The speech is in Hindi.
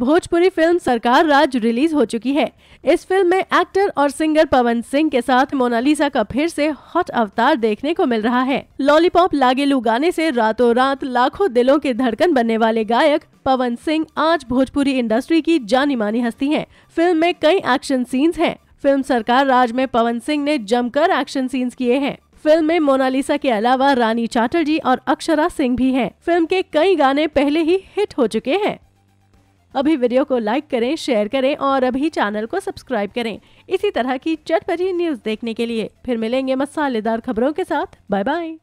भोजपुरी फिल्म सरकार राज रिलीज हो चुकी है इस फिल्म में एक्टर और सिंगर पवन सिंह के साथ मोनालिसा का फिर से हॉट अवतार देखने को मिल रहा है लॉलीपॉप लागे लू गाने से रातों रात लाखों दिलों के धड़कन बनने वाले गायक पवन सिंह आज भोजपुरी इंडस्ट्री की जानी मानी हस्ती हैं। फिल्म में कई एक्शन सीन्स हैं। फिल्म सरकार राज में पवन सिंह ने जमकर एक्शन सीन्स किए हैं फिल्म में मोनालिसा के अलावा रानी चैटर्जी और अक्षरा सिंह भी हैं। फिल्म के कई गाने पहले ही हिट हो चुके हैं अभी वीडियो को लाइक करें शेयर करें और अभी चैनल को सब्सक्राइब करें इसी तरह की चटपटी न्यूज़ देखने के लिए फिर मिलेंगे मसालेदार खबरों के साथ बाय बाय